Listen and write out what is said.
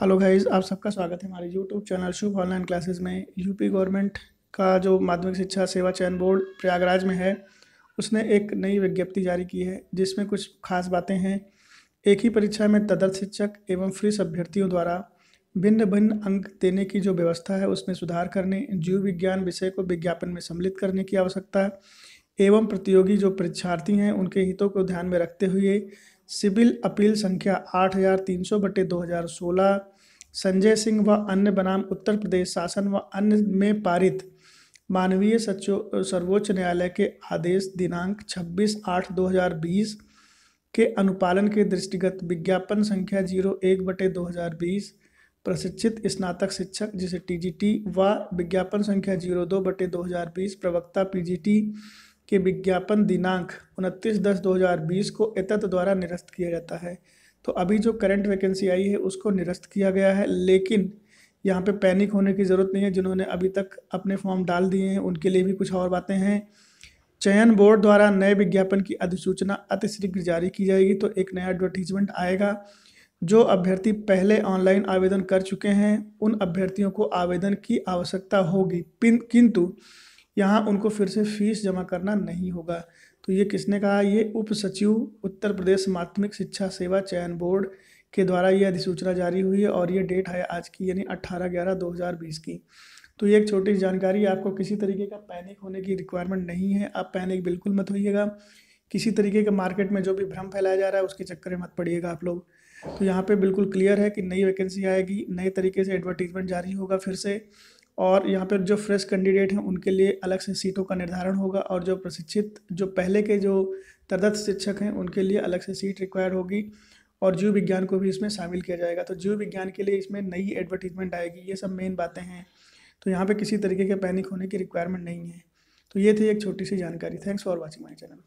hello guys आप सबका स्वागत है हमारे YouTube channel Shubh online classes में यूपी गवर्नमेंट का जो माध्यमिक शिक्षा सेवा चयन बोर्ड प्रयागराज में है उसने एक नई विज्ञप्ति जारी की है जिसमें कुछ खास बातें हैं एक ही परीक्षा में तदर्थ शिक्षक एवं फ्रीस अभ्यर्थियों द्वारा भिन्न भिन्न अंक देने की जो व्यवस्था है उसमें सुधार करने जीव विज्ञान विषय को विज्ञापन में सम्मिलित करने की आवश्यकता है एवं प्रतियोगी जो परीक्षार्थी हैं उनके हितों को ध्यान में रखते हुए सिविल अपील संख्या आठ हज़ार तीन सौ बटे दो हज़ार सोलह संजय सिंह व अन्य बनाम उत्तर प्रदेश शासन व अन्य में पारित मानवीय सचो सर्वोच्च न्यायालय के आदेश दिनांक 26 आठ 2020 के अनुपालन के दृष्टिगत विज्ञापन संख्या जीरो एक बटे दो प्रशिक्षित स्नातक शिक्षक जिसे टीजीटी व विज्ञापन संख्या जीरो दो बटे दो प्रवक्ता पीजीटी के विज्ञापन दिनांक उनतीस दस दो हज़ार बीस को एतत द्वारा निरस्त किया जाता है तो अभी जो करंट वैकेंसी आई है उसको निरस्त किया गया है लेकिन यहाँ पे पैनिक होने की ज़रूरत नहीं है जिन्होंने अभी तक अपने फॉर्म डाल दिए हैं उनके लिए भी कुछ और बातें हैं चयन बोर्ड द्वारा नए विज्ञापन की अधिसूचना अतिशीघ्र जारी की जाएगी तो एक नया एडवर्टीजमेंट आएगा जो अभ्यर्थी पहले ऑनलाइन आवेदन कर चुके हैं उन अभ्यर्थियों को आवेदन की आवश्यकता होगी किंतु यहाँ उनको फिर से फीस जमा करना नहीं होगा तो ये किसने कहा ये उप सचिव उत्तर प्रदेश माध्यमिक शिक्षा सेवा चयन बोर्ड के द्वारा ये अधिसूचना जारी हुई है और ये डेट है आज की यानी अट्ठारह ग्यारह दो हज़ार बीस की तो ये एक छोटी जानकारी आपको किसी तरीके का पैनिक होने की रिक्वायरमेंट नहीं है आप पैनिक बिल्कुल मत होइएगा किसी तरीके के मार्केट में जो भी भ्रम फैलाया जा रहा है उसके चक्कर में मत पड़िएगा आप लोग तो यहाँ पे बिल्कुल क्लियर है कि नई वैकेंसी आएगी नए तरीके से एडवर्टीजमेंट जारी होगा फिर से और यहाँ पर जो फ्रेश कैंडिडेट हैं उनके लिए अलग से सीटों का निर्धारण होगा और जो प्रशिक्षित जो पहले के जो तदर्थ शिक्षक हैं उनके लिए अलग से सीट रिक्वायर होगी और जीव विज्ञान को भी इसमें शामिल किया जाएगा तो जीव विज्ञान के लिए इसमें नई एडवर्टीजमेंट आएगी ये सब मेन बातें हैं तो यहाँ पे किसी तरीके के पैनिक होने की रिक्वायरमेंट नहीं है तो ये थी एक छोटी सी जानकारी thanks for watching my channel